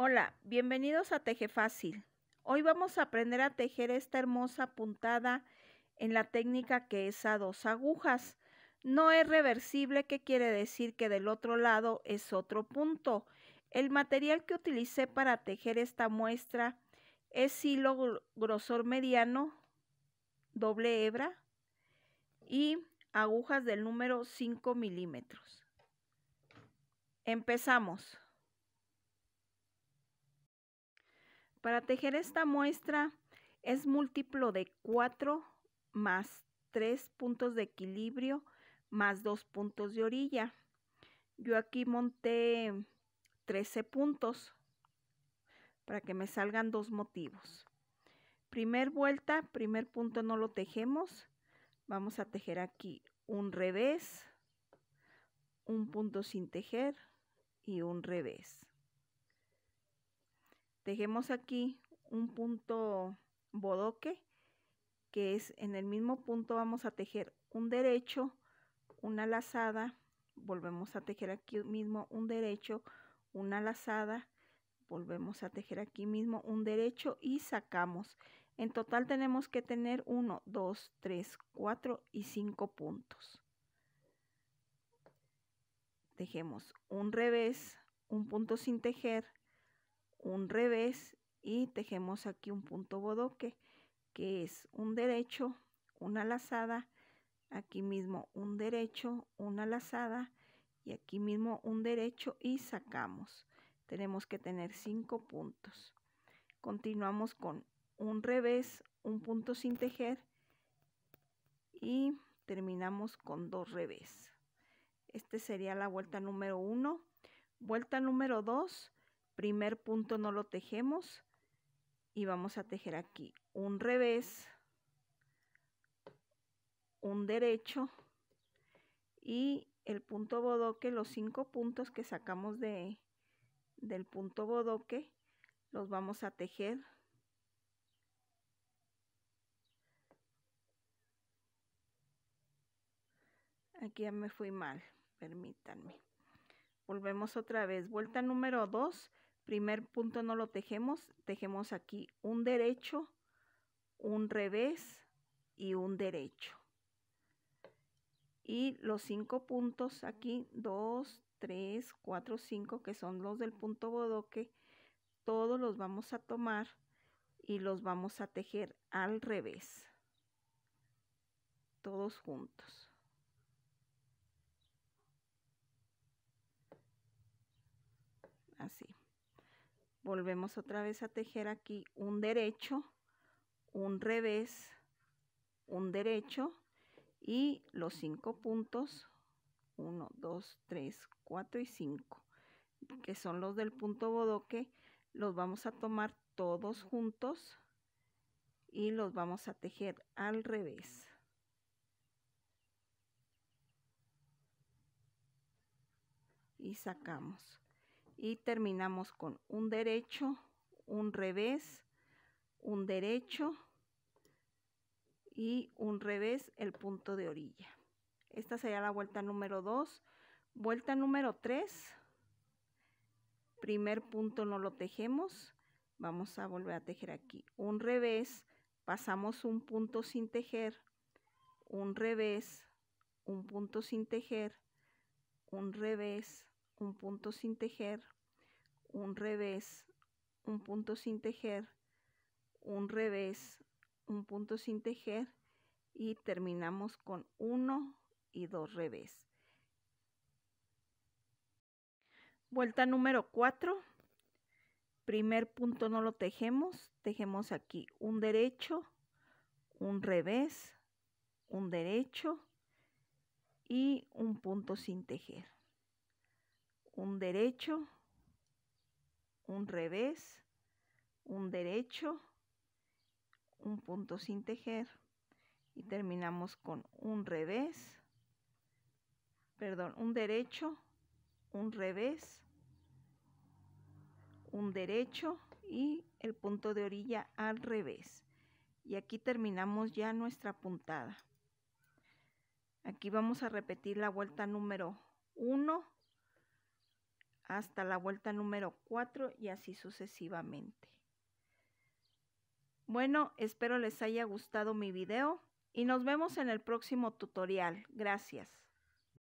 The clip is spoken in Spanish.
Hola, bienvenidos a Teje Fácil. Hoy vamos a aprender a tejer esta hermosa puntada en la técnica que es a dos agujas. No es reversible, que quiere decir que del otro lado es otro punto. El material que utilicé para tejer esta muestra es hilo grosor mediano, doble hebra y agujas del número 5 milímetros. Empezamos. Para tejer esta muestra es múltiplo de 4 más 3 puntos de equilibrio más 2 puntos de orilla. Yo aquí monté 13 puntos para que me salgan dos motivos. Primer vuelta, primer punto no lo tejemos. Vamos a tejer aquí un revés, un punto sin tejer y un revés dejemos aquí un punto bodoque, que es en el mismo punto vamos a tejer un derecho, una lazada, volvemos a tejer aquí mismo un derecho, una lazada, volvemos a tejer aquí mismo un derecho y sacamos. En total tenemos que tener 1, 2, 3, 4 y 5 puntos. Tejemos un revés, un punto sin tejer, un revés y tejemos aquí un punto bodoque que es un derecho, una lazada, aquí mismo un derecho, una lazada y aquí mismo un derecho y sacamos. Tenemos que tener cinco puntos. Continuamos con un revés, un punto sin tejer y terminamos con dos revés. Este sería la vuelta número uno. Vuelta número dos Primer punto no lo tejemos y vamos a tejer aquí un revés, un derecho y el punto bodoque, los cinco puntos que sacamos de, del punto bodoque, los vamos a tejer aquí ya me fui mal, permítanme. Volvemos otra vez, vuelta número 2 Primer punto no lo tejemos, tejemos aquí un derecho, un revés y un derecho. Y los cinco puntos aquí, dos, tres, cuatro, cinco, que son los del punto bodoque, todos los vamos a tomar y los vamos a tejer al revés. Todos juntos. Así volvemos otra vez a tejer aquí un derecho, un revés, un derecho y los cinco puntos 1, 2, 3, 4 y 5 que son los del punto bodoque los vamos a tomar todos juntos y los vamos a tejer al revés y sacamos y terminamos con un derecho, un revés, un derecho y un revés el punto de orilla. Esta sería la vuelta número 2. Vuelta número 3. Primer punto no lo tejemos. Vamos a volver a tejer aquí. Un revés, pasamos un punto sin tejer, un revés, un punto sin tejer, un revés, un punto sin tejer, un revés, un punto sin tejer, un revés, un punto sin tejer y terminamos con uno y dos revés. Vuelta número 4. Primer punto no lo tejemos, tejemos aquí un derecho, un revés, un derecho y un punto sin tejer un derecho, un revés, un derecho, un punto sin tejer y terminamos con un revés, perdón, un derecho, un revés, un derecho y el punto de orilla al revés. Y aquí terminamos ya nuestra puntada. Aquí vamos a repetir la vuelta número 1 hasta la vuelta número 4 y así sucesivamente. Bueno, espero les haya gustado mi video y nos vemos en el próximo tutorial. Gracias.